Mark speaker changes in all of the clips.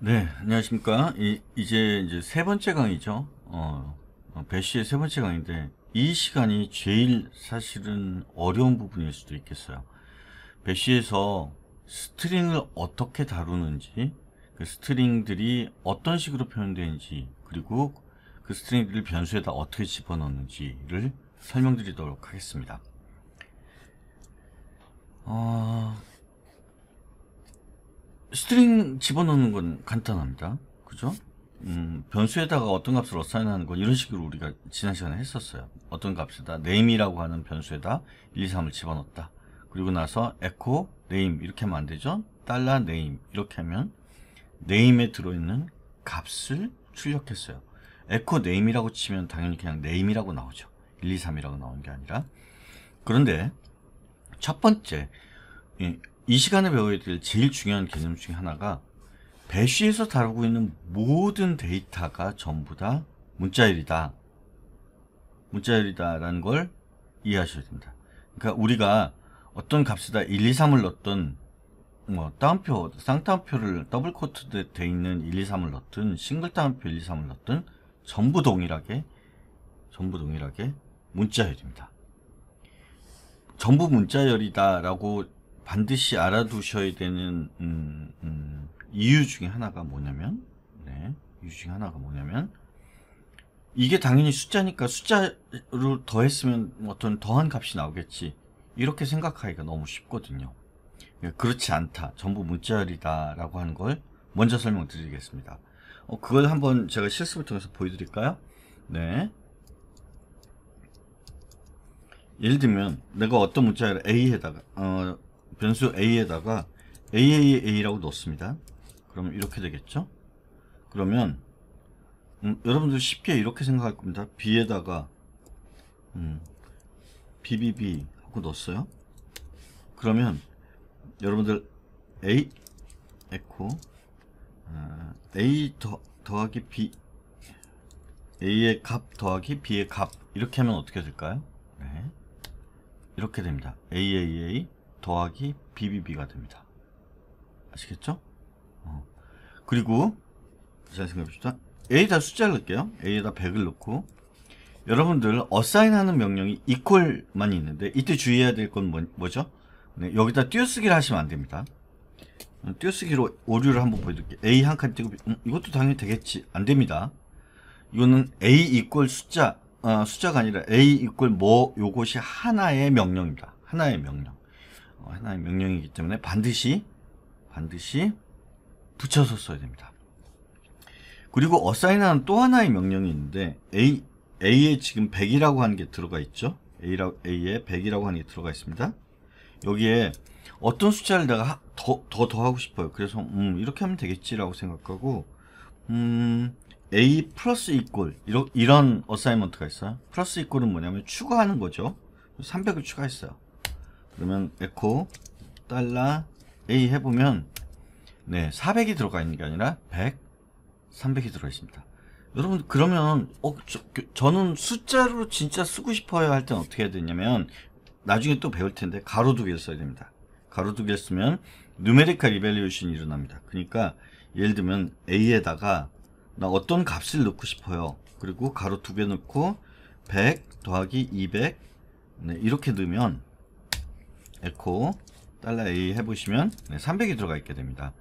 Speaker 1: 네, 안녕하십니까. 이, 제 이제 세 번째 강의죠. 어, 어, 배 씨의 세 번째 강의인데, 이 시간이 제일 사실은 어려운 부분일 수도 있겠어요. 배 씨에서 스트링을 어떻게 다루는지, 그 스트링들이 어떤 식으로 표현되는지, 그리고 그 스트링들을 변수에다 어떻게 집어넣는지를 설명드리도록 하겠습니다. 어... 스트링 집어넣는 건 간단합니다. 그죠? 음, 변수에다가 어떤 값을 어사인하는 건 이런 식으로 우리가 지난 시간에 했었어요. 어떤 값에다 name이라고 하는 변수에다 1, 2, 3을 집어넣었다. 그리고 나서 echo name 이렇게 하면 안 되죠? 달러 name 이렇게 하면 name에 들어있는 값을 출력했어요. echo name이라고 치면 당연히 그냥 name이라고 나오죠. 1, 2, 3이라고 나오는 게 아니라 그런데 첫 번째, 예, 이 시간에 배워야 될 제일 중요한 개념 중에 하나가 배쉬에서 다루고 있는 모든 데이터가 전부 다 문자열이다. 문자열이다라는 걸 이해하셔야 됩니다. 그러니까 우리가 어떤 값에다 1, 2, 3을 넣었던 뭐 따옴표, 쌍따옴표를 더블 코트돼 있는 1, 2, 3을 넣든 싱글 따옴표 1, 2, 3을 넣든 전부 동일하게 전부 동일하게 문자열입니다. 전부 문자열이다라고 반드시 알아두셔야 되는 음, 음, 이유 중에 하나가 뭐냐면 네, 이유 중에 하나가 뭐냐면 이게 당연히 숫자니까 숫자로 더했으면 어떤 더한 값이 나오겠지 이렇게 생각하기가 너무 쉽거든요 예, 그렇지 않다 전부 문자열이다 라고 하는 걸 먼저 설명드리겠습니다 어, 그걸 한번 제가 실습을 통해서 보여드릴까요? 네. 예를 들면 내가 어떤 문자를 a에다가 어, 변수 a에다가 aaa라고 넣습니다. 그러면 이렇게 되겠죠? 그러면 음, 여러분들 쉽게 이렇게 생각할 겁니다. b에다가 음, bbb 하고 넣었어요. 그러면 여러분들 a 에코 어, a 더, 더하기 b a의 값 더하기 b의 값 이렇게 하면 어떻게 될까요? 네. 이렇게 됩니다. AAA 더하기 BBB가 됩니다. 아시겠죠? 어. 그리고 잘 생각해봅시다. A에다 숫자를 넣을게요. A에다 100을 넣고 여러분들 어사인하는 명령이 equal만 있는데 이때 주의해야 될 건 뭐, 죠 네, 여기다 띄어쓰기를 하시면 안 됩니다. 띄어쓰기로 오류를 한번 보여드릴게요. A 한 칸 띄고 음, 이것도 당연히 되겠지. 안 됩니다. 이거는 A equal 숫자 어, 숫자가 아니라 a 이꼴뭐 요것이 하나의 명령입니다. 하나의 명령. 어, 하나의 명령이기 때문에 반드시 반드시 붙여서 써야 됩니다. 그리고 어사인하는 또 하나의 명령이 있는데 a a에 지금 100이라고 하는 게 들어가 있죠. a라 a에 100이라고 하는 게 들어가 있습니다. 여기에 어떤 숫자를 내가 더더 더, 더 하고 싶어요. 그래서 음, 이렇게 하면 되겠지라고 생각하고 음 a 플러스 이꼴 이런 어사이먼트가 있어요. 플러스 이꼴은 뭐냐면 추가하는 거죠. 300을 추가했어요. 그러면 에코 달러 a 해보면 네 400이 들어가 있는 게 아니라 100, 300이 들어 있습니다. 여러분 그러면 어, 저, 그, 는 숫자로 진짜 쓰고 싶어요 할땐 어떻게 해야 되냐면 나중에 또 배울 텐데 가로두기를 써야 됩니다. 가로두기를 쓰면 뉴메리카 리밸리오션이 일어납니다. 그러니까 예를 들면 a에다가 나 어떤 값을 넣고 싶어요. 그리고 가로 두 개 넣고 100 더하기 200 네, 이렇게 넣으면 에코 달러 A 해보시면 네, 300이 들어가 있게 됩니다.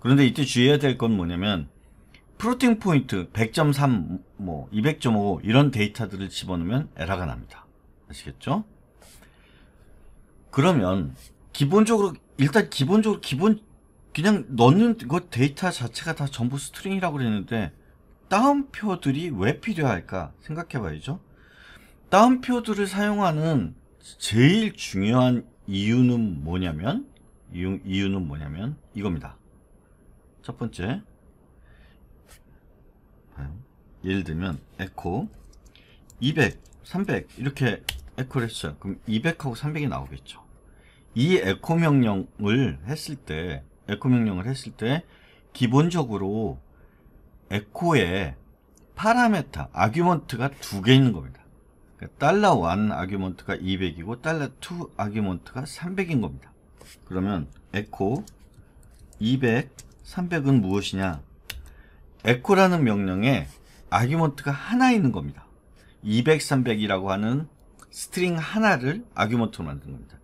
Speaker 1: 그런데 이때 주의해야 될 건 뭐냐면 프로팅 포인트 100.3, 뭐 200.5 이런 데이터들을 집어넣으면 에러가 납니다. 아시겠죠? 그러면 기본적으로 일단 기본적으로 기본 그냥 넣는 그 데이터 자체가 다 전부 스트링이라고 그랬는데 따옴표들이 왜 필요할까 생각해 봐야죠. 따옴표들을 사용하는 제일 중요한 이유는 뭐냐면 이유, 이유는 뭐냐면 이겁니다. 첫 번째 예를 들면 에코 200, 300 이렇게 에코를 했어요. 그럼 200하고 300이 나오겠죠. 이 에코 명령을 했을 때 에코 명령을 했을 때 기본적으로 에코에 파라메타, 아규먼트가 두 개 있는 겁니다. 그러니까 달러 1 아규먼트가 200이고 달러 2 아규먼트가 300인 겁니다. 그러면 에코 200, 300은 무엇이냐? 에코라는 명령에 아규먼트가 하나 있는 겁니다. 200, 300이라고 하는 스트링 하나를 아규먼트로 만든 겁니다.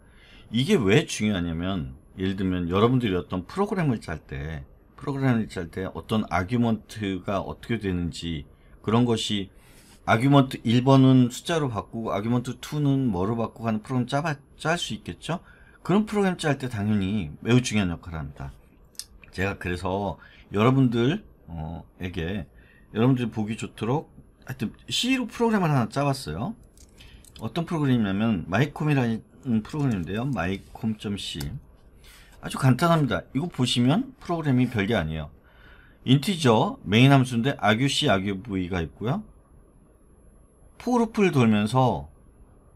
Speaker 1: 이게 왜 중요하냐면 예를 들면 여러분들이 어떤 프로그램을 짤때 프로그램을 짤 때 어떤 아규먼트가 어떻게 되는지 그런 것이 아규먼트 1번은 숫자로 바꾸고 아규먼트 2는 뭐로 바꾸고 하는 프로그램 짤수 있겠죠? 그런 프로그램 짤 때 당연히 매우 중요한 역할을 합니다. 제가 그래서 여러분들에게 여러분들 이 어, 보기 좋도록 하여튼 C로 프로그램을 하나 짜봤어요. 어떤 프로그램이냐면 마이콤이라는 프로그램인데요. 마이콤.c 아주 간단합니다. 이거 보시면 프로그램이 별게 아니에요. 인티저 메인 함수인데 argc, argv가 있고요. 포르프를 돌면서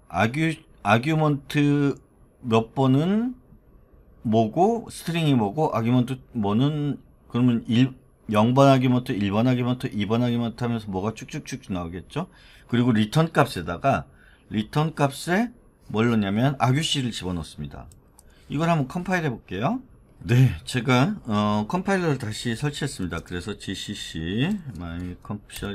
Speaker 1: 아규, 아규먼트 몇 번은 뭐고 스트링이 뭐고 아규먼트 뭐는 그러면 1, 0번 아규먼트, 1번 아규먼트, 2번 아규먼트 하면서 뭐가 쭉쭉쭉 나오겠죠. 그리고 리턴 값에다가 리턴 값에 뭘 넣냐면 아규씨를 집어넣습니다. 이걸 한번 컴파일 해볼게요. 네, 제가 어, 컴파일러를 다시 설치했습니다. 그래서 gcc my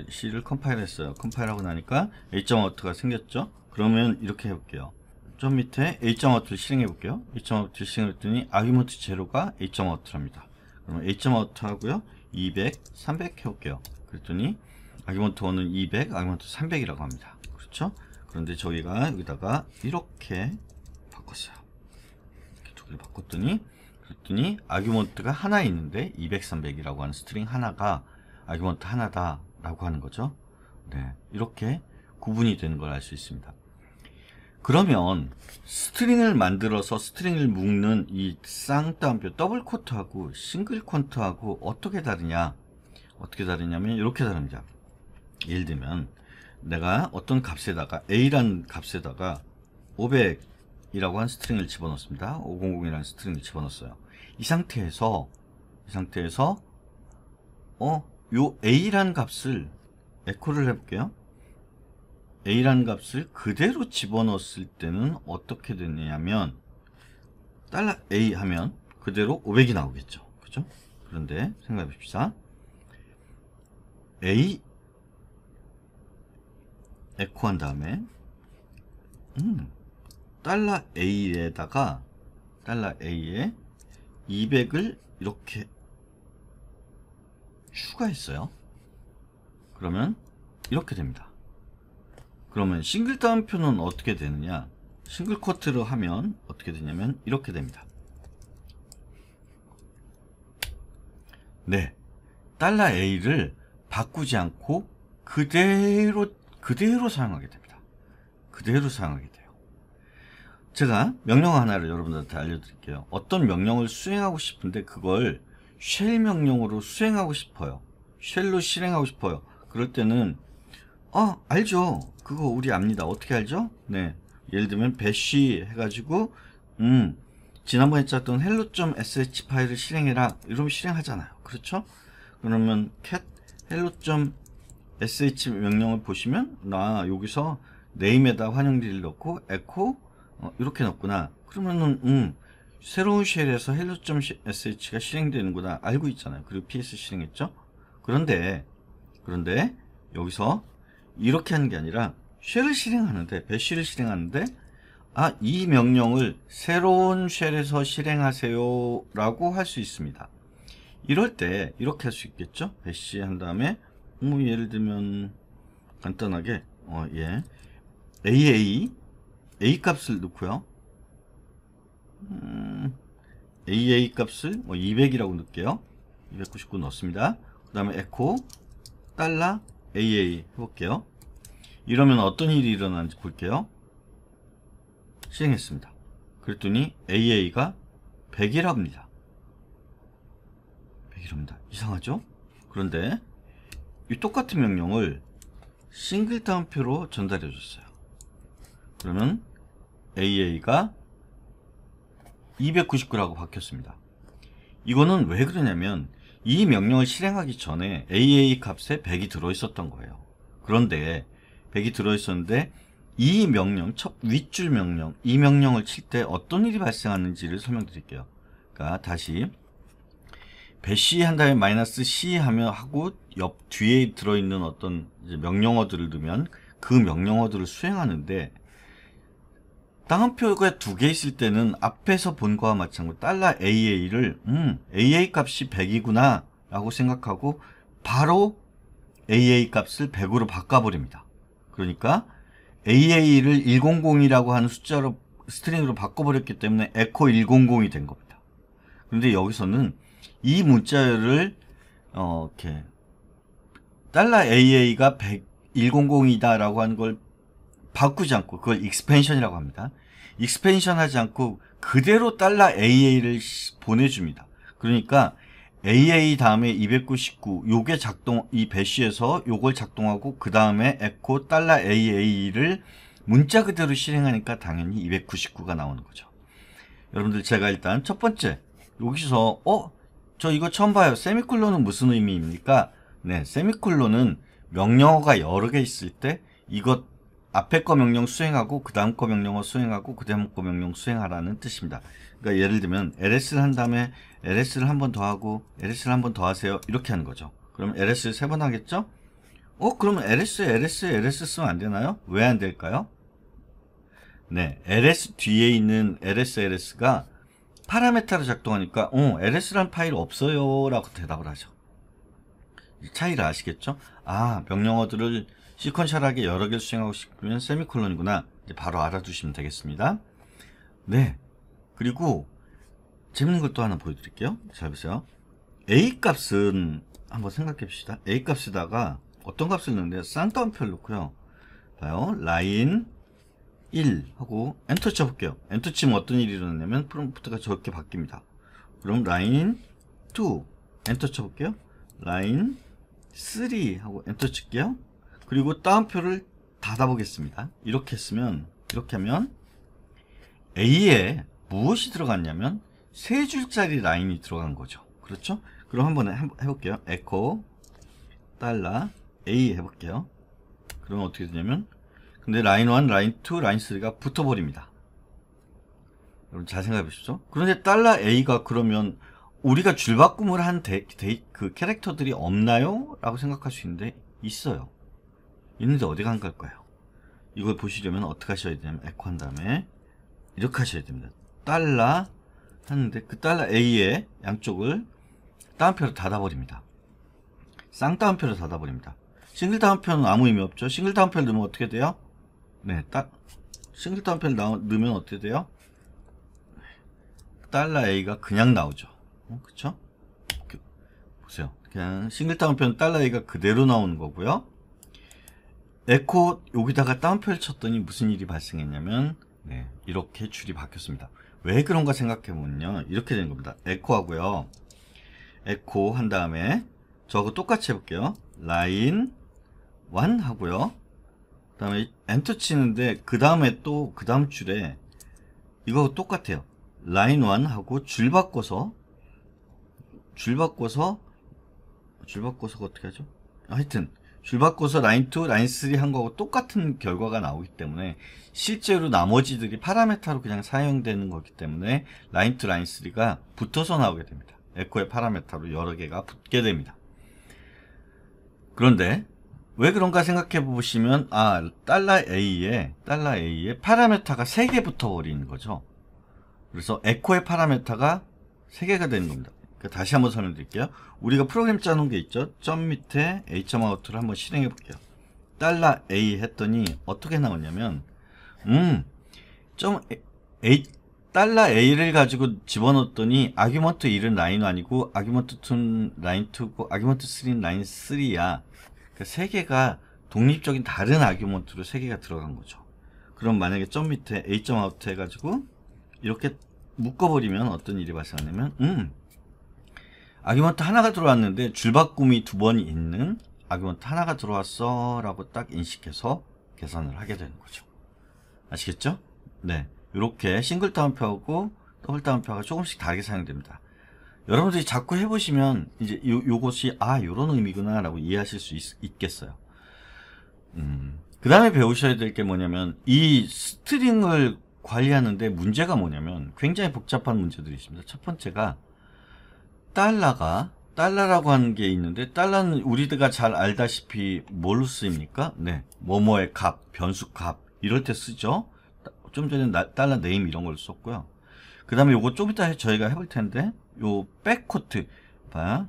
Speaker 1: c를 컴파일했어요. 컴파일하고 나니까 h.out가 생겼죠. 그러면 이렇게 해볼게요. 좀 밑에 h.out를 실행해볼게요. h.out를 실행했더니 아규먼트 제로가 h.out랍니다. 그럼 h.out 하고요. 200, 300 해볼게요. 그랬더니 아규먼트 1은 200, 아규먼트 300이라고 합니다. 그렇죠? 그런데 저희가 여기다가 이렇게 바꿨더니 그랬더니 아규먼트가 하나 있는데 200, 300이라고 하는 스트링 하나가 아규먼트 하나다 라고 하는 거죠 네 이렇게 구분이 되는 걸 알 수 있습니다 그러면 스트링을 만들어서 스트링을 묶는 이 쌍따옴표 더블 콘트하고 싱글 콘트하고 어떻게 다르냐 어떻게 다르냐면 이렇게 다릅니다 예를 들면 내가 어떤 값에다가 A라는 값에다가 500 이라고 한 스트링을 집어넣습니다. 500이라는 스트링을 집어넣었어요. 이 상태에서 이 상태에서 어, 요 a라는 값을 에코를 해 볼게요. a라는 값을 그대로 집어넣었을 때는 어떻게 되냐면 달러 $a 하면 그대로 500이 나오겠죠. 그죠? 그런데 생각해 봅시다. a 에코한 다음에 음 달러 A에다가 달러 A에 200을 이렇게 추가했어요. 그러면 이렇게 됩니다. 그러면 싱글 다운표는 어떻게 되느냐? 싱글 쿼트로 하면 어떻게 되냐면 이렇게 됩니다. 네. 달러 A를 바꾸지 않고 그대로 그대로 사용하게 됩니다. 그대로 사용하게 돼요. 제가 명령 하나를 여러분들한테 알려드릴게요. 어떤 명령을 수행하고 싶은데 그걸 쉘 명령으로 수행하고 싶어요. 쉘로 실행하고 싶어요. 그럴 때는 아 알죠. 그거 우리 압니다. 어떻게 알죠? 네. 예를 들면 배쉬 해가지고 음 지난번에 짰던 hello.sh 파일을 실행해라. 이러면 실행하잖아요. 그렇죠? 그러면 cat hello.sh 명령을 보시면 나 여기서 네임에다 환영드릴 넣고 echo 어, 이렇게 넣었구나. 그러면은 음, 새로운 쉘에서 hello.sh가 실행되는구나 알고 있잖아요. 그리고 ps 실행했죠. 그런데 그런데 여기서 이렇게 하는 게 아니라 쉘을 실행하는데 배쉬를 실행하는데 아, 이 명령을 새로운 쉘에서 실행하세요 라고 할 수 있습니다. 이럴 때 이렇게 할 수 있겠죠? 배시 한 다음에 뭐 예를 들면 간단하게 어, 예. AA A 값을 넣고요. 음, AA 값을 200이라고 뭐 넣을게요. 299 넣습니다. 그 다음에 에코 달러 AA 해볼게요. 이러면 어떤 일이 일어나는지 볼게요. 실행했습니다. 그랬더니 AA가 100이랍니다. 100이랍니다. 이상하죠? 그런데 이 똑같은 명령을 싱글다운표로 전달해 줬어요. 그러면 AA가 299라고 바뀌었습니다. 이거는 왜 그러냐면 이 명령을 실행하기 전에 AA 값에 100이 들어있었던 거예요. 그런데 100이 들어있었는데 이 명령, 첫 윗줄 명령, 이 명령을 칠 때 어떤 일이 발생하는지를 설명드릴게요. 그러니까 다시 배시 한 다음에 마이너스 C 하면 하고 옆 뒤에 들어있는 어떤 명령어들을 넣으면 그 명령어들을 수행하는데 따옴표가 두 개 있을 때는 앞에서 본 거와 마찬가지로 달러 AA를 음, AA 값이 100이구나 라고 생각하고 바로 AA 값을 100으로 바꿔버립니다. 그러니까 AA를 100이라고 하는 숫자로 스트링으로 바꿔버렸기 때문에 에코 100이 된 겁니다. 그런데 여기서는 이 문자열을 어, 이렇게 달러 $AA가 100, 100이다라고 하는 걸 바꾸지 않고 그걸 익스펜션이라고 합니다. 익스펜션 하지 않고 그대로 달러 AA를 보내줍니다. 그러니까 AA 다음에 299 요게 작동 이 배시에서 요걸 작동하고 그 다음에 에코 달러 AA를 문자 그대로 실행하니까 당연히 299가 나오는 거죠. 여러분들 제가 일단 첫 번째 여기서 어? 저 이거 처음 봐요. 세미콜론은 무슨 의미입니까? 네, 세미콜론은 명령어가 여러 개 있을 때 이것 앞에 거 명령 수행하고 그 다음 거 명령어 수행하고 그 다음 거 명령 수행하라는 뜻입니다. 그러니까 예를 들면 ls를 한 다음에 ls를 한 번 더 하고 ls를 한 번 더 하세요. 이렇게 하는 거죠. 그럼 ls를 세 번 하겠죠? 어? 그러면 ls, ls, ls 쓰면 안 되나요? 왜 안 될까요? 네, ls 뒤에 있는 ls, ls가 파라메타로 작동하니까 어, ls란 파일 없어요 라고 대답을 하죠. 차이를 아시겠죠? 아, 명령어들을 시퀀셜하게 여러 개를 수행하고 싶으면 세미콜론이구나. 바로 알아두시면 되겠습니다. 네. 그리고 재밌는 것도 하나 보여드릴게요. 잘 보세요. A 값은 한번 생각해 봅시다. A 값에다가 어떤 값을 넣는데 요 쌍따옴표를 넣고요. 봐요. 라인 1 하고 엔터 쳐볼게요. 엔터 치면 어떤 일이 일어나냐면 프롬프트가 저렇게 바뀝니다. 그럼 라인 2 엔터 쳐볼게요. 라인 3 하고 엔터 칠게요. 그리고 따옴표를 닫아보겠습니다. 이렇게 했으면 이렇게 하면 A에 무엇이 들어갔냐면 세 줄짜리 라인이 들어간 거죠. 그렇죠? 그럼 한번 해볼게요. 에코 달러 A 해볼게요. 그러면 어떻게 되냐면 근데 라인 1, 라인 2, 라인 3가 붙어버립니다. 여러분 잘 생각해 보십시오. 그런데 달러 A가 그러면 우리가 줄바꿈을 한 그 캐릭터들이 없나요? 라고 생각할 수 있는데 있어요. 있는데 어디 간 걸까요? 이걸 보시려면 어떻게 하셔야 되냐면 에코 한 다음에 이렇게 하셔야 됩니다. 달러 하는데 그 달러 A의 양쪽을 따옴표로 닫아버립니다. 쌍따옴표로 닫아버립니다. 싱글 따옴표는 아무 의미 없죠. 싱글 따옴표를 넣으면 어떻게 돼요? 네, 딱 싱글 따옴표를 넣으면 어떻게 돼요? 달러 A가 그냥 나오죠. 어, 그쵸? 보세요. 그냥 싱글 따옴표는 달러 A가 그대로 나오는 거고요. 에코 여기다가 따옴표를 쳤더니 무슨 일이 발생했냐면 네, 이렇게 줄이 바뀌었습니다. 왜 그런가 생각해보면요. 이렇게 된 겁니다. 에코 하고요. 에코 한 다음에 저하고 똑같이 해볼게요. 라인 1 하고요. 그 다음에 엔터 치는데 그 다음에 또 그 다음 줄에 이거 똑같아요. 라인 1 하고 줄 바꿔서 줄 바꿔서 줄 바꿔서 어떻게 하죠? 하여튼 줄 바꿔서 라인2, 라인3 한 거하고 똑같은 결과가 나오기 때문에 실제로 나머지들이 파라메타로 그냥 사용되는 거기 때문에 라인2, 라인3가 붙어서 나오게 됩니다. 에코의 파라메타로 여러 개가 붙게 됩니다. 그런데 왜 그런가 생각해 보시면 아 달러 A에 달러 A에 파라메타가 3개 붙어 버리는 거죠. 그래서 에코의 파라메타가 3개가 되는 겁니다. 그 다시 한번 설명드릴게요. 우리가 프로그램 짜놓은 게 있죠. 점 밑에 h a 아웃를 한번 실행해 볼게요. 달러 $a 했더니 어떻게 나오냐면 음, 달러 $a를 가지고 집어넣었더니 아규먼트 1은 라인 아니고 아규먼트 2는 라인 2고 아규먼트 3는 라인 3야. 그러니까 세 개가 독립적인 다른 아규먼트로 세 개가 들어간 거죠. 그럼 만약에 점 밑에 a 아웃 해가지고 이렇게 묶어버리면 어떤 일이 발생하냐면 음, 아기먼트 하나가 들어왔는데 줄바꿈이 두 번 있는 아기먼트 하나가 들어왔어 라고 딱 인식해서 계산을 하게 되는 거죠 아시겠죠? 네 이렇게 싱글 따옴표하고 더블 따옴표가 조금씩 다르게 사용됩니다 여러분들이 자꾸 해보시면 이제 요, 요것이 아 요런 의미구나 라고 이해하실 수 있, 겠어요 음, 그 다음에 배우셔야 될 게 뭐냐면 이 스트링을 관리하는데 문제가 뭐냐면 굉장히 복잡한 문제들이 있습니다 첫 번째가 달러가 달러라고 하는 게 있는데 달러는 우리가 잘 알다시피 뭘로 쓰입니까? 네, 뭐뭐의 값, 변수 값 이럴 때 쓰죠. 좀 전에 나, 달러 네임 이런 걸 썼고요. 그 다음에 요거 좀 이따 저희가 해볼 텐데 요 백코트 봐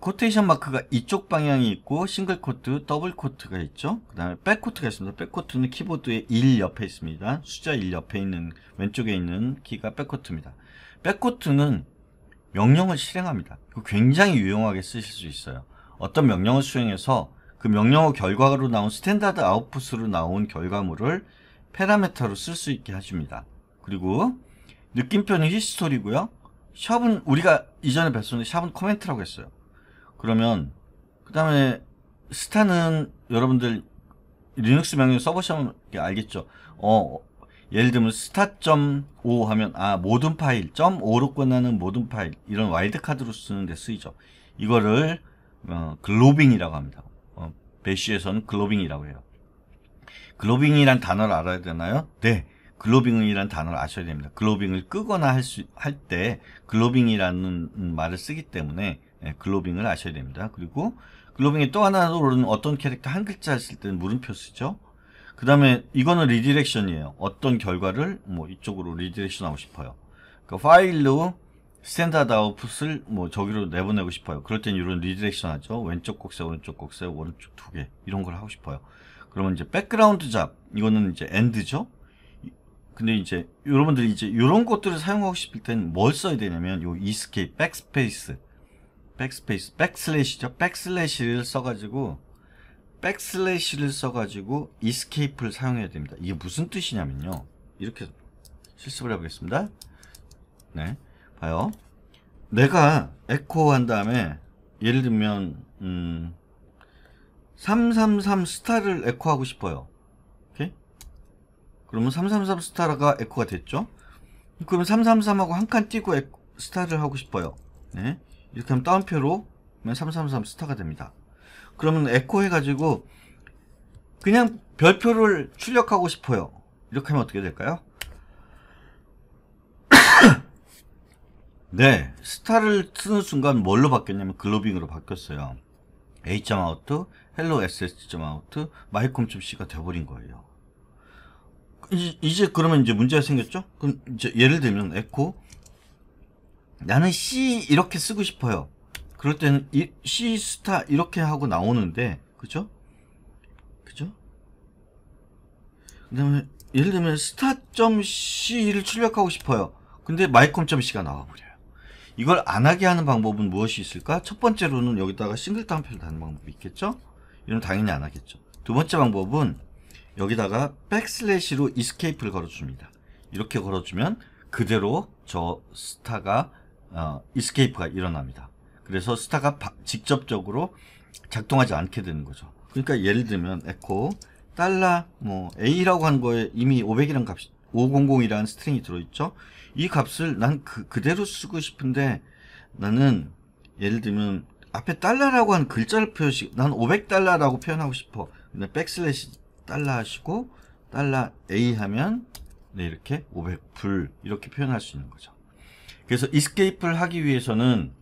Speaker 1: 코테이션 마크가 이쪽 방향이 있고 싱글 코트, 더블 코트가 있죠. 그 다음에 백코트가 있습니다. 백코트는 키보드의 1 옆에 있습니다. 숫자 1 옆에 있는 왼쪽에 있는 키가 백코트입니다. 백코트는 명령을 실행합니다. 굉장히 유용하게 쓰실 수 있어요. 어떤 명령을 수행해서 그 명령어 결과로 나온 스탠다드 아웃풋으로 나온 결과물을 페라메터로쓸 수 있게 하십니다 그리고 느낌표는 히스토리고요. 샵은 우리가 이전에 뵀었는데 샵은 코멘트라고 했어요. 그러면 그 다음에 스타는 여러분들 리눅스 명령 써보시면 알겠죠. 어, 예를 들면 스타.5 하면 아 모든 파일 .5로 끝나는 모든 파일 이런 와일드카드로 쓰는 데 쓰이죠. 이거를 어, 글로빙이라고 합니다. 어, 배쉬에서는 글로빙이라고 해요. 글로빙이란 단어를 알아야 되나요? 네. 글로빙이란 단어를 아셔야 됩니다. 글로빙을 끄거나 할수할때 글로빙이라는 말을 쓰기 때문에 예, 글로빙을 아셔야 됩니다. 그리고 글로빙의 또 하나로는 어떤 캐릭터 한 글자 쓸 때는 물음표 쓰죠. 그 다음에 이거는 리디렉션이에요. 어떤 결과를 뭐 이쪽으로 리디렉션 하고 싶어요. 그 파일로 스탠다드 아웃풋을 뭐 저기로 내보내고 싶어요. 그럴 땐 이런 리디렉션 하죠. 왼쪽 곡세, 오른쪽 곡세, 오른쪽 두 개. 이런 걸 하고 싶어요. 그러면 이제 백그라운드 잡. 이거는 이제 엔드죠. 근데 이제 여러분들이 이제 이런 것들을 사용하고 싶을 땐 뭘 써야 되냐면 요 escape, b a c 스 s p a c e b a c k 죠백슬래시를 써가지고 백슬래시를 써가지고 이스케이프를 사용해야 됩니다. 이게 무슨 뜻이냐면요. 이렇게 실습을 해보겠습니다. 네, 봐요. 내가 에코한 다음에 예를 들면 음, 333 스타를 에코하고 싶어요. 그러면 333 스타가 에코가 됐죠? 그러면 333하고 한 칸 띄고 에코, 스타를 하고 싶어요. 네, 이렇게 하면 다운표로 333 스타가 됩니다. 그러면 에코 해가지고 그냥 별표를 출력하고 싶어요. 이렇게 하면 어떻게 될까요? 네, 스타를 쓰는 순간 뭘로 바뀌었냐면 글로빙으로 바뀌었어요. h o u t hello ss.out, mycom.c가 돼버린 거예요. 이제, 이제 그러면 이제 문제가 생겼죠? 그럼 이제 예를 들면 에코 나는 c 이렇게 쓰고 싶어요. 그럴 때는 땐 C스타 이렇게 하고 나오는데 그죠? 그죠? 그 다음에 예를 들면 스타.c를 출력하고 싶어요 근데 마이컴.c가 나와버려요 이걸 안 하게 하는 방법은 무엇이 있을까? 첫 번째로는 여기다가 싱글 다운표를 다는 방법이 있겠죠? 이건 당연히 안 하겠죠 두 번째 방법은 여기다가 백슬래시로 이스케이프를 걸어줍니다 이렇게 걸어주면 그대로 저 스타가 어, 이스케이프가 일어납니다 그래서 스타가 직접적으로 작동하지 않게 되는 거죠. 그러니까 예를 들면 에코 달러 뭐 a라고 한 거에 이미 500이라는 값이 500이라는 스트링이 들어있죠. 이 값을 난 그, 그대로 쓰고 싶은데 나는 예를 들면 앞에 달러라고 한 글자를 표시 난 500달러라고 표현하고 싶어. 근데 백슬래시 달러 하시고 달러 a 하면 네, 이렇게 500불 이렇게 표현할 수 있는 거죠. 그래서 이스케이프를 하기 위해서는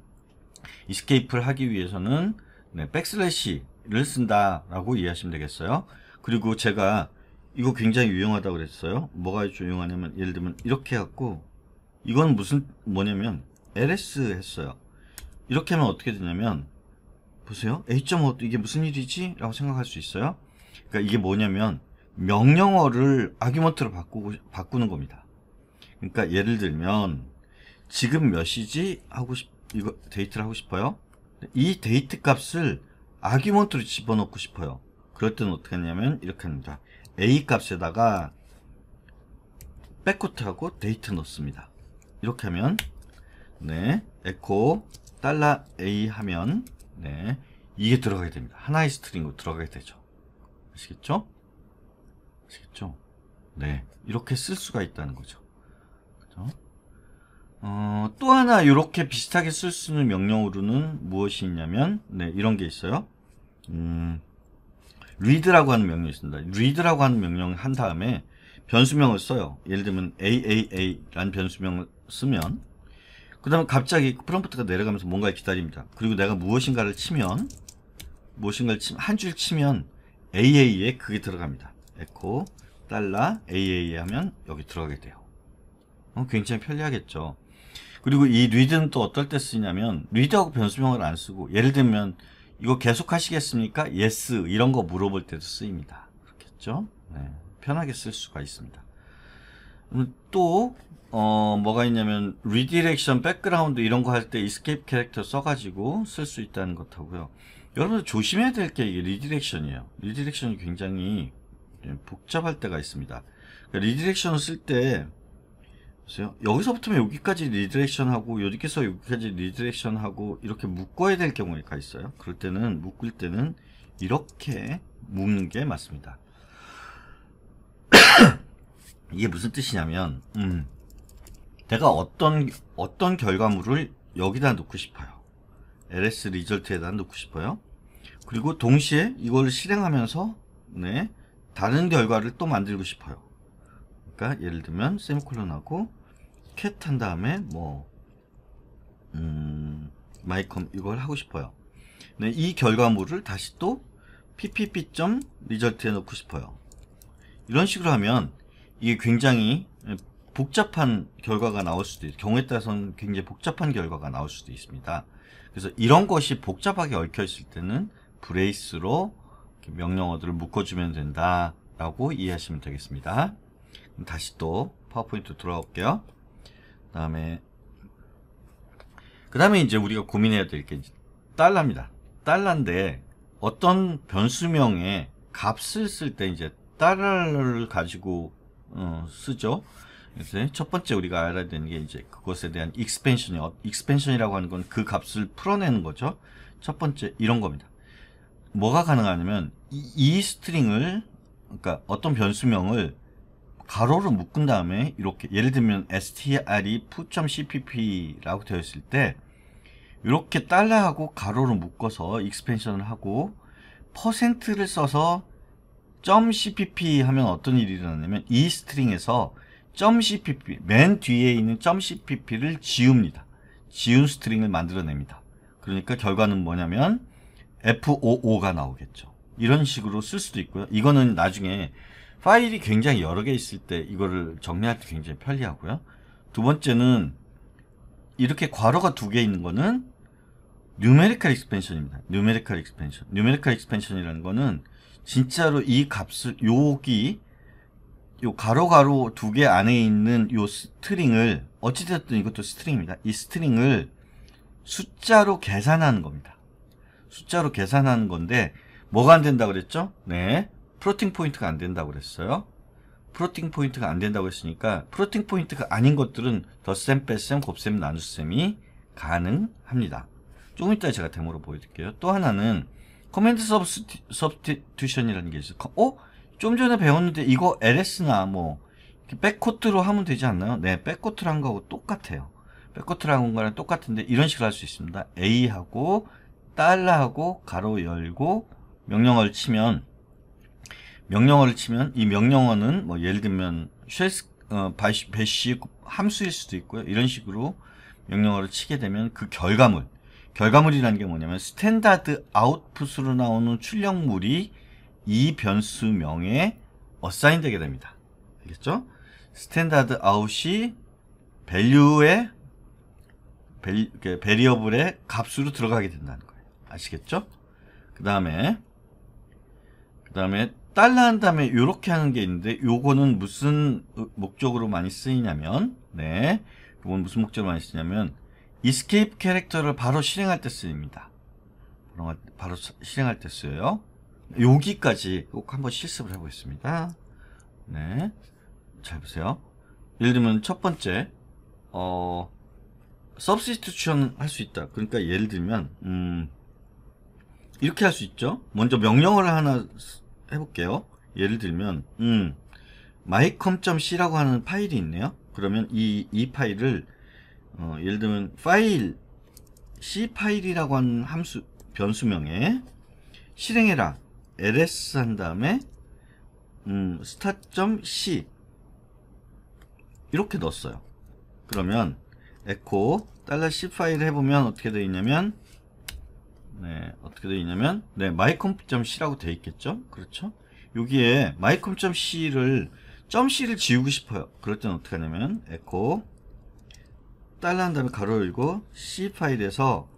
Speaker 1: 이스케이프를 하기 위해서는 네, 백슬래시를 쓴다라고 이해하시면 되겠어요. 그리고 제가 이거 굉장히 유용하다고 그랬어요. 뭐가 유용하냐면 예를 들면 이렇게 해갖고 이건 무슨 뭐냐면 ls 했어요. 이렇게 하면 어떻게 되냐면 보세요. h.5 이게 무슨 일이지? 라고 생각할 수 있어요. 그러니까 이게 뭐냐면 명령어를 아규먼트로 바꾸고, 바꾸는 겁니다. 그러니까 예를 들면 지금 몇 시지? 하고 싶 이거 데이트를 하고 싶어요. 이 데이트 값을 아규먼트로 집어넣고 싶어요. 그럴 때는 어떻게 하냐면 이렇게 합니다. A 값에다가 백코트하고 데이트 넣습니다. 이렇게 하면 네 에코 달러 $a 하면 네 이게 들어가게 됩니다. 하나의 스트링으로 들어가게 되죠. 아시겠죠? 아시겠죠? 네 이렇게 쓸 수가 있다는 거죠. 그죠? 어, 또 하나 이렇게 비슷하게 쓸 수 있는 명령어로는 무엇이 있냐면 네 이런 게 있어요. 음, read라고 하는 명령이 있습니다. read라고 하는 명령을 한 다음에 변수명을 써요. 예를 들면 aaa라는 변수명을 쓰면 그 다음에 갑자기 프롬프트가 내려가면서 뭔가를 기다립니다. 그리고 내가 무엇인가를 치면 무엇인가를 한 줄 치면 aa에 그게 들어갑니다. 에코 달러 aa 하면 여기 들어가게 돼요. 어, 굉장히 편리하겠죠. 그리고 이 리드는 또 어떨 때 쓰냐면 리드하고 변수명을 안 쓰고 예를 들면 이거 계속 하시겠습니까? yes 이런 거 물어볼 때도 쓰입니다. 그렇겠죠? 네, 편하게 쓸 수가 있습니다. 또 어, 뭐가 있냐면 리디렉션, 백그라운드 이런 거 할 때 escape 캐릭터 써가지고 쓸 수 있다는 것하고요. 여러분 들 조심해야 될 게 이게 리디렉션이에요. 리디렉션이 굉장히 예, 복잡할 때가 있습니다. 그러니까 리디렉션을 쓸때 보세요. 여기서부터 여기까지 리드렉션하고 여기서 여기까지 리드렉션하고 이렇게 묶어야 될 경우가 있어요. 그럴 때는 묶을 때는 이렇게 묶는 게 맞습니다. 이게 무슨 뜻이냐면 음, 내가 어떤 어떤 결과물을 여기다 놓고 싶어요. ls 리절트에다 놓고 싶어요. 그리고 동시에 이걸 실행하면서 네, 다른 결과를 또 만들고 싶어요. 그러니까 예를 들면 세미콜론하고 캣한 다음에 뭐 음, 마이컴 이걸 하고 싶어요. 네, 이 결과물을 다시 또 ppp.result에 넣고 싶어요. 이런 식으로 하면 이게 굉장히 예, 복잡한 결과가 나올 수도 있 경우에 따라서는 굉장히 복잡한 결과가 나올 수도 있습니다. 그래서 이런 것이 복잡하게 얽혀 있을 때는 브레이스로 명령어들을 묶어주면 된다라고 이해하시면 되겠습니다. 다시 또 파워포인트 돌아올게요. 다음에 그 다음에 이제 우리가 고민해야 될 게 달러입니다. 달러인데 어떤 변수명에 값을 쓸 때 이제 달러를 가지고 어, 쓰죠. 그래서 첫 번째 우리가 알아야 되는 게 이제 그것에 대한 익스펜션이 익스펜션이라고 하는 건 그 값을 풀어내는 거죠. 첫 번째 이런 겁니다. 뭐가 가능하냐면 이, 이 스트링을 그러니까 어떤 변수명을 가로로 묶은 다음에 이렇게 예를 들면 str이 fu.cpp라고 되어 있을 때 이렇게 달러하고 가로로 묶어서 익스펜션을 하고 퍼센트를 써서 점 .cpp 하면 어떤 일이 일어나냐면 이 스트링에서 점 .cpp 맨 뒤에 있는 점 .cpp를 지웁니다. 지운 스트링을 만들어냅니다. 그러니까 결과는 뭐냐면 f55가 나오겠죠. 이런 식으로 쓸 수도 있고요. 이거는 나중에 파일이 굉장히 여러 개 있을 때 이거를 정리할 때 굉장히 편리하고요. 두 번째는 이렇게 괄호가 두 개 있는 거는 뉴메리컬 익스펜션입니다. 뉴메리컬 익스펜션. 뉴메리컬 익스펜션이라는 거는 진짜로 이 값을 여기 요 가로 가로 두 개 안에 있는 요 스트링을 어찌됐든 이것도 스트링입니다. 이 스트링을 숫자로 계산하는 겁니다. 숫자로 계산하는 건데 뭐가 안 된다 그랬죠? 네. 프로팅 포인트가 안 된다고 그랬어요. 프로팅 포인트가 안 된다고 했으니까 프로팅 포인트가 아닌 것들은 덧셈, 뺄셈, 곱셈, 나눗셈이 가능합니다. 조금 이따 제가 데모로 보여드릴게요. 또 하나는 커맨드 서브스티튜션이라는 게 있어요. 어? 좀 전에 배웠는데 이거 LS나 뭐 백코트로 하면 되지 않나요? 네, 백코트로한 거하고 똑같아요. 백코트를 한 거랑 똑같은데 이런 식으로 할 수 있습니다. A하고 달러하고 가로 열고 명령어를 치면 명령어를 치면 이 명령어는 뭐 예를 들면 쉐스 어, 바이시, 배시 함수일 수도 있고요. 이런 식으로 명령어를 치게 되면 그 결과물 결과물이라는 게 뭐냐면 스탠다드 아웃풋으로 나오는 출력물이 이 변수명에 어사인 되게 됩니다. 알겠죠? 스탠다드 아웃이 밸류의 베리어블의 그 값으로 들어가게 된다는 거예요. 아시겠죠? 그 다음에 그 다음에 달러 한 다음에 이렇게 하는 게 있는데 요거는 무슨 목적으로 많이 쓰이냐면 네 요건 무슨 목적으로 많이 쓰냐면 이스케이프 캐릭터를 바로 실행할 때 쓰입니다 바로, 바로 실행할 때 쓰여요 여기까지 꼭 한번 실습을 해보겠습니다 네 잘 보세요 예를 들면 첫 번째 어 서브스티튜션 할 수 있다 그러니까 예를 들면 음 이렇게 할 수 있죠 먼저 명령어를 하나 해볼게요. 예를 들면 음, mycom.c라고 하는 파일이 있네요. 그러면 이, 이 파일을 어, 예를 들면 파일 c 파일이라고 하는 함수 변수명에 실행해라 ls 한 다음에 음, start.c 이렇게 넣었어요. 그러면 echo $c 파일을 해보면 어떻게 되어 있냐면 네, 어떻게 되어 있냐면 네, mycomp.c라고 되어 있겠죠? 그렇죠? 여기에 mycomp.c를 .c를 지우고 싶어요. 그럴 때는 어떻게 하냐면 echo 달러 한 다음에 가로 열고 c 파일에서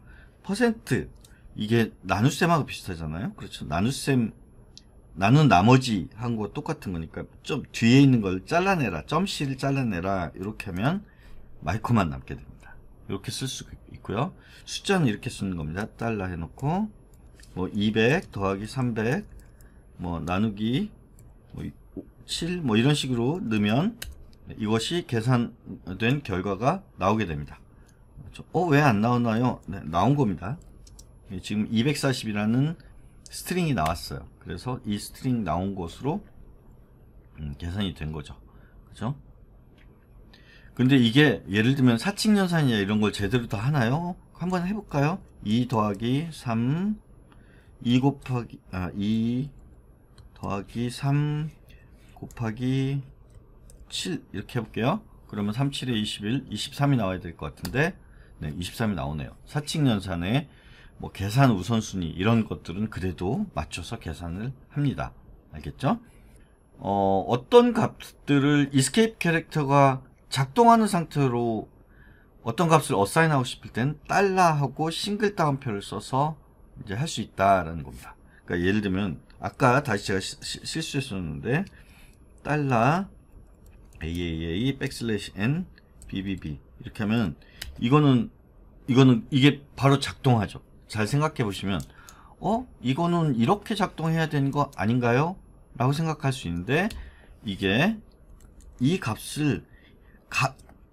Speaker 1: 퍼센트 이게 나눗셈하고 비슷하잖아요. 그렇죠? 나눗셈 나눈 나머지 한 거 똑같은 거니까 좀 뒤에 있는 걸 잘라내라. .c를 잘라내라. 이렇게 하면 마이크만 남게 됩니다. 이렇게 쓸 수가 있고 있고요. 숫자는 이렇게 쓰는 겁니다. 달러 해놓고 뭐 200 더하기 300 뭐 나누기 7뭐 뭐 이런 식으로 넣으면 이것이 계산된 결과가 나오게 됩니다. 그렇죠? 어, 왜 안 나오나요? 네, 나온 겁니다. 예, 지금 240이라는 스트링이 나왔어요. 그래서 이 스트링 나온 것으로 음, 계산이 된 거죠. 그죠? 근데 이게 예를 들면 사칙 연산이냐 이런 걸 제대로 다 하나요? 한번 해볼까요? 2 더하기 3, 2 곱하기, 아, 2 더하기 3 곱하기 7 이렇게 해볼게요. 그러면 3, 7에 21, 23이 나와야 될 것 같은데 네, 23이 나오네요. 사칙 연산에뭐 계산 우선순위 이런 것들은 그래도 맞춰서 계산을 합니다. 알겠죠? 어, 어떤 값들을 이스케이프 캐릭터가 작동하는 상태로 어떤 값을 어사인하고 싶을 땐 달러하고 싱글 따옴표를 써서 이제 할 수 있다라는 겁니다. 그러니까 예를 들면 아까 다시 제가 시, 시, 실수했었는데 달러 aaa 백슬래시 n bbb 이렇게 하면 이거는 이거는 이게 바로 작동하죠. 잘 생각해 보시면 어 이거는 이렇게 작동해야 되는 거 아닌가요? 라고 생각할 수 있는데 이게 이 값을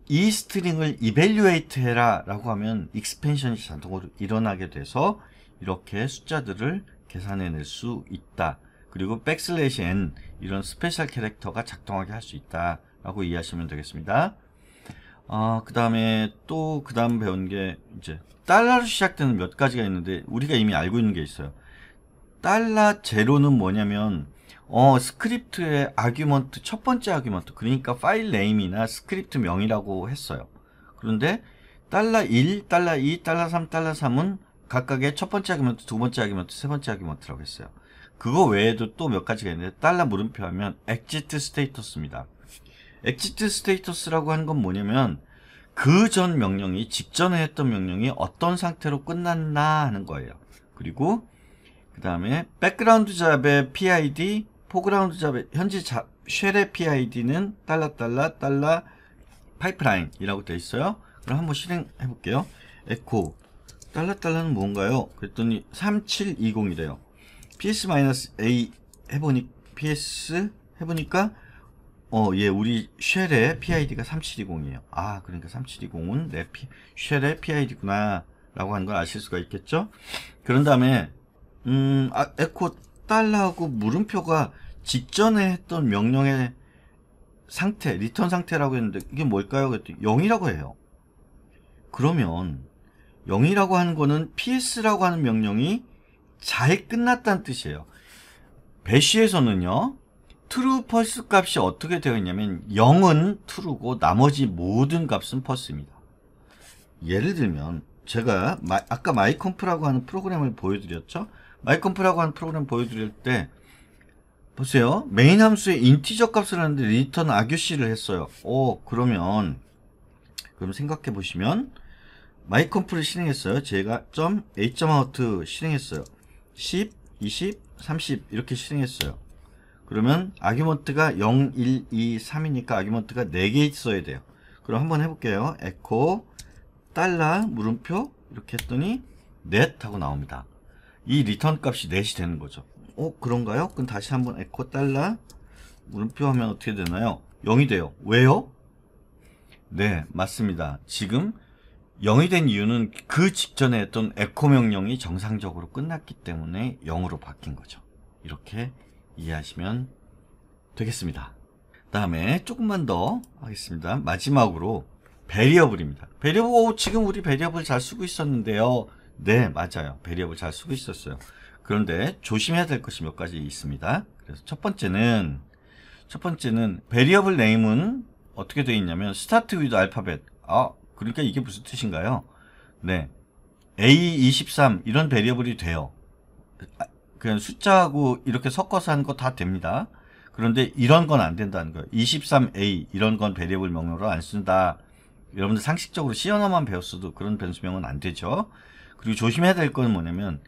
Speaker 1: 이 스트링을 e v 이벨류에이트 해라 라고 하면 e x p a n s i o n 이 자동으로 일어나게 돼서 이렇게 숫자들을 계산해낼 수 있다. 그리고 백슬래시 n 이런 스페셜 캐릭터가 작동하게 할 수 있다 라고 이해하시면 되겠습니다. 어, 그 다음에 또 그 다음 배운 게 이제 달러로 시작되는 몇 가지가 있는데 우리가 이미 알고 있는 게 있어요. 달러 제로는 뭐냐면 어, 스크립트의 아규먼트, 첫 번째 아규먼트, 그러니까 파일 네임이나 스크립트 명이라고 했어요. 그런데 달러 1, 달러 2, 달러 3, 달러 3은 각각의 첫 번째 아규먼트, 두 번째 아규먼트, 세 번째 아규먼트라고 했어요. 그거 외에도 또 몇 가지가 있는데 달러 물음표 하면 엑지트 스테이터스입니다. 엑지트 스테이터스라고 하는 건 뭐냐면 그 전 명령이 직전에 했던 명령이 어떤 상태로 끝났나 하는 거예요. 그리고 그 다음에 백그라운드 잡의 PID 포그라운드 잡에 현지 잡 쉘의 PID는 달러 달러 달러 파이프라인이라고 되어 있어요. 그럼 한번 실행해 볼게요. 에코 달러 달러는 뭔가요? 그랬더니 3720이래요. PS-A 해보니 PS 해보니까 어, 예, 우리 쉘의 PID가 3720이에요. 아, 그러니까 3720은 내 피, 쉘의 PID구나. 라고 하는 걸 아실 수가 있겠죠? 그런 다음에, 음, 아, 에코 해달하고 물음표가 직전에 했던 명령의 상태, 리턴 상태라고 했는데 이게 뭘까요? 그랬더니 0이라고 해요. 그러면 0이라고 하는 거는 ps라고 하는 명령이 잘 끝났다는 뜻이에요. 배시에서는요. true 펄스 값이 어떻게 되어 있냐면 0은 true고 나머지 모든 값은 펄스입니다. 예를 들면 제가 아까 마이컴프라고 하는 프로그램을 보여드렸죠. 마이컴프라고 하는 프로그램 보여드릴 때 보세요. 메인 함수의 인티저 값을 하는데 리턴 아규시를 했어요. 오 그러면 그럼 생각해 보시면 마이컴프를 실행했어요. 제가 점 a out 실행했어요. 10, 20, 30 이렇게 실행했어요. 그러면 아규먼트가 0, 1, 2, 3이니까 아규먼트가 4개 있어야 돼요. 그럼 한번 해볼게요. 에코 달러 물음표 이렇게 했더니 넷 하고 나옵니다. 이 리턴 값이 넷이 되는 거죠. 어 그런가요? 그럼 다시 한번 에코 달러 물음표 하면 어떻게 되나요? 0이 돼요. 왜요? 네 맞습니다. 지금 0이 된 이유는 그 직전에 했던 에코 명령이 정상적으로 끝났기 때문에 0으로 바뀐 거죠. 이렇게 이해하시면 되겠습니다. 다음에 조금만 더 하겠습니다. 마지막으로 베리어블입니다. 베리어블 지금 우리 베리어블 잘 쓰고 있었는데요. 네, 맞아요. 배리업을잘 쓰고 있었어요. 그런데 조심해야 될 것이 몇 가지 있습니다. 그래서 첫 번째는 첫 번째는 배리업을 네임은 어떻게 되어 있냐면 스타트 위드 알파벳. 아, 그러니까 이게 무슨 뜻인가요? 네. A23 이런 배리어블이 돼요. 아, 그냥 숫자하고 이렇게 섞어서 한 거 다 됩니다. 그런데 이런 건 안 된다는 거예요. 23A 이런 건배리어블 명령으로 안 쓴다. 여러분들 상식적으로 C 언어만 배웠어도 그런 변수명은 안 되죠. 그리고 조심해야 될 건 뭐냐면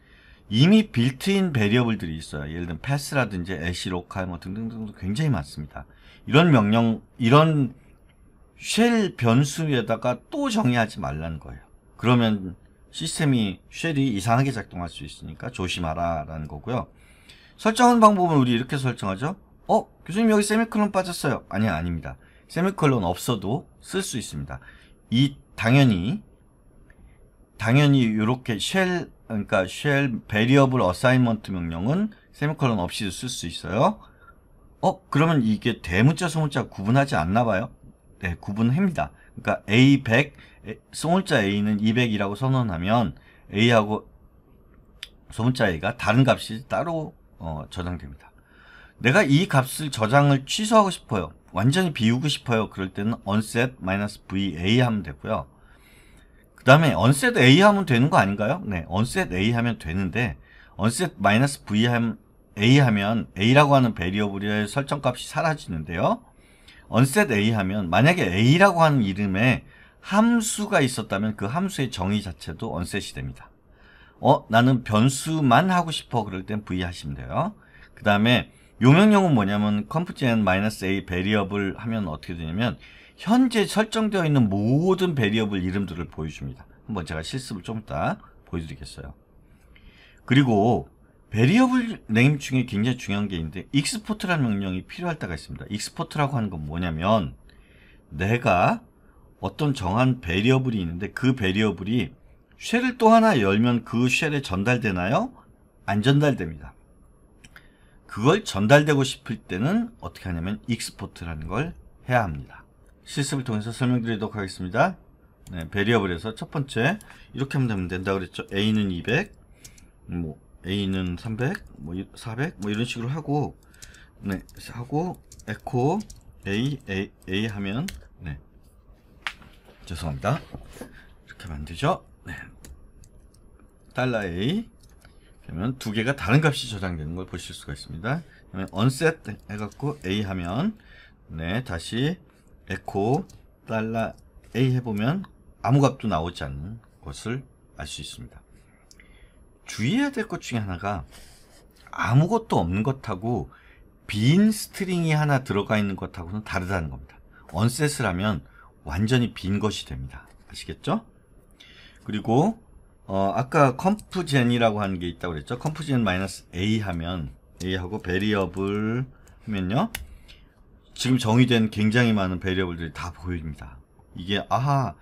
Speaker 1: 이미 빌트인 베리어블들이 있어요. 예를 들면 패스라든지 애쉬 로컬뭐 등등등도 굉장히 많습니다. 이런 명령 이런 쉘 변수에다가 또 정의하지 말라는 거예요. 그러면 시스템이 쉘이 이상하게 작동할 수 있으니까 조심하라라는 거고요. 설정하는 방법은 우리 이렇게 설정하죠. 어? 교수님 여기 세미콜론 빠졌어요. 아니 아닙니다. 세미콜론 없어도 쓸 수 있습니다. 이 당연히 당연히 이렇게 쉘 그러니까 쉘 베리어블 어사인먼트 명령은 세미콜론 없이도 쓸 수 있어요. 어 그러면 이게 대문자 소문자 구분하지 않나 봐요. 네 구분합니다. 그러니까 A 100 소문자 A는 200이라고 선언하면 A하고 소문자 A가 다른 값이 따로 어, 저장됩니다. 내가 이 값을 저장을 취소하고 싶어요. 완전히 비우고 싶어요. 그럴 때는 onset-va 하면 되고요. 그 다음에 onset A 하면 되는 거 아닌가요? 네, onset A 하면 되는데 onset 마이너스 V 하면 A 하면 A라고 하는 베리어블의 설정값이 사라지는데요. onset A 하면 만약에 A라고 하는 이름에 함수가 있었다면 그 함수의 정의 자체도 onset이 됩니다. 어, 나는 변수만 하고 싶어 그럴 땐 V 하시면 돼요. 그 다음에 용역령은 뭐냐면 컴퓨터 n 마이너스 A 베리어블 하면 어떻게 되냐면 현재 설정되어 있는 모든 베리어블 이름들을 보여줍니다. 한번 제가 실습을 좀 이따 보여드리겠어요. 그리고 베리어블 네임 중에 굉장히 중요한 게 있는데 익스포트라는 명령이 필요할 때가 있습니다. 익스포트라고 하는 건 뭐냐면 내가 어떤 정한 베리어블이 있는데 그 베리어블이 쉘을 또 하나 열면 그 쉘에 전달되나요? 안 전달됩니다. 그걸 전달되고 싶을 때는 어떻게 하냐면 익스포트라는 걸 해야 합니다. 실습을 통해서 설명드리도록 하겠습니다. 네, 베리어블에서 첫 번째 이렇게 하면 된다 그랬죠. A는 200, 뭐 A는 300, 뭐 400, 뭐 이런 식으로 하고 네, 하고 에코 A A A 하면 네. 죄송합니다. 이렇게 만드죠 네. 달러 A 그러면 두 개가 다른 값이 저장되는 걸 보실 수가 있습니다. 그러면 onset 해갖고 A 하면 네 다시 에코 달러 A 해보면 아무 값도 나오지 않는 것을 알 수 있습니다. 주의해야 될 것 중에 하나가 아무것도 없는 것하고 빈 스트링이 하나 들어가 있는 것하고는 다르다는 겁니다. 언셋을 하면 완전히 빈 것이 됩니다. 아시겠죠? 그리고 어, 아까 컴프젠이라고 하는 게 있다고 그랬죠? 컴프젠 마이너스 A 하면 A하고 베리어블 하면요. 지금 정의된 굉장히 많은 베리어블들이 다 보입니다. 이게 아하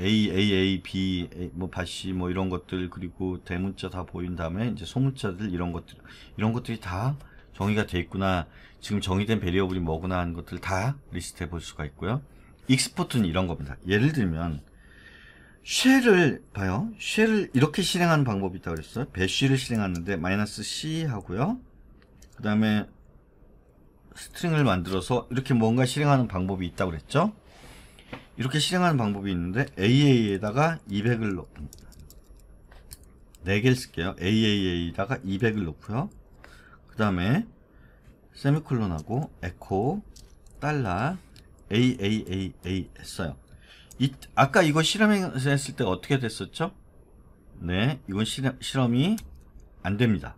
Speaker 1: A A A B A, 뭐 바시 뭐 이런 것들 그리고 대문자 다 보인 다음에 이제 소문자들 이런 것들 이런 것들이 다 정의가 돼 있구나. 지금 정의된 베리어블이 뭐구나 하는 것들 다 리스트해 볼 수가 있고요. 익스포트는 이런 겁니다. 예를 들면 쉘을 봐요. 쉘을 이렇게 실행하는 방법이 있다고 그랬어요. 배쉬를 실행하는데 마이너스 C 하고요. 그 다음에 스트링을 만들어서 이렇게 뭔가 실행하는 방법이 있다고 그랬죠? 이렇게 실행하는 방법이 있는데 AA에다가 200을 넣다 4개를 쓸게요. AA에다가 200을 넣고요. 그 다음에 세미콜론하고 에코 달러 AAAA 했어요. 이, 아까 이거 실험했을 때 어떻게 됐었죠? 네, 이건 실험, 실험이 안 됩니다.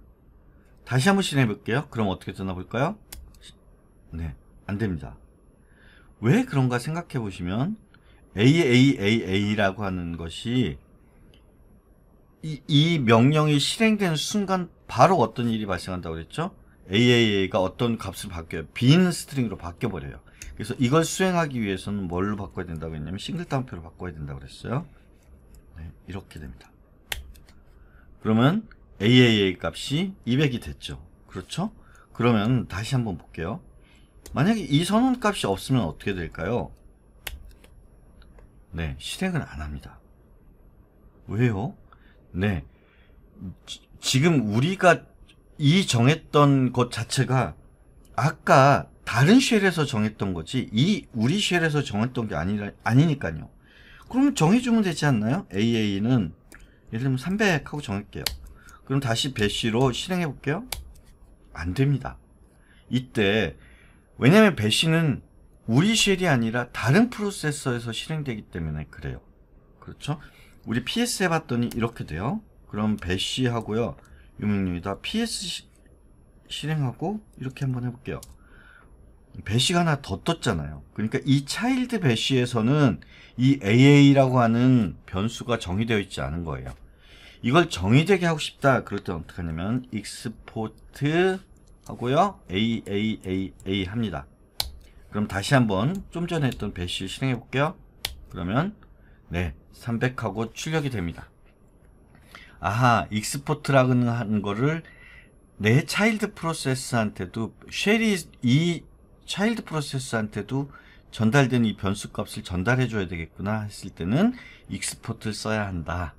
Speaker 1: 다시 한번 실행해 볼게요. 그럼 어떻게 되나 볼까요? 네, 안 됩니다. 왜 그런가 생각해 보시면 AAAA라고 하는 것이 이, 이, 명령이 실행된 순간 바로 어떤 일이 발생한다고 그랬죠? AAA가 어떤 값을 바뀌어요. 빈 스트링으로 바뀌어버려요. 그래서 이걸 수행하기 위해서는 뭘로 바꿔야 된다고 했냐면 싱글 따옴표로 바꿔야 된다고 그랬어요. 네, 이렇게 됩니다. 그러면 AAA 값이 200이 됐죠. 그렇죠? 그러면 다시 한번 볼게요. 만약에 이 선언값이 없으면 어떻게 될까요? 네, 실행을 안 합니다. 왜요? 네, 지, 지금 우리가 이 정했던 것 자체가 아까 다른 쉘에서 정했던 거지 이 우리 쉘에서 정했던 게아니 아니니까요. 그러면 정해주면 되지 않나요? AA는 예를 들면 300 하고 정할게요. 그럼 다시 배시로 실행해 볼게요. 안 됩니다. 이때 왜냐하면 배시는 우리 쉘이 아니라 다른 프로세서에서 실행되기 때문에 그래요. 그렇죠? 우리 PS 해봤더니 이렇게 돼요. 그럼 배시하고요. 유명님이다 PS 시, 실행하고 이렇게 한번 해볼게요. 배시가 하나 더 떴잖아요. 그러니까 이 차일드 배시에서는 이 AA라고 하는 변수가 정의되어 있지 않은 거예요. 이걸 정의되게 하고 싶다. 그럴 때 어떻게 하냐면 익스포트 하고요. A, A, A, A 합니다. 그럼 다시 한번 좀 전에 했던 배시 실행해 볼게요. 그러면 네, 300하고 출력이 됩니다. 아하, 익스포트라는 한 거를 내 차일드 프로세스한테도 쉘이 이 차일드 프로세스한테도 전달된 이 변수 값을 전달해 줘야 되겠구나 했을 때는 익스포트를 써야 한다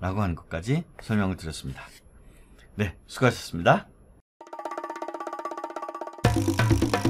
Speaker 1: 라고 하는 것까지 설명을 드렸습니다. 네, 수고하셨습니다. Thank you.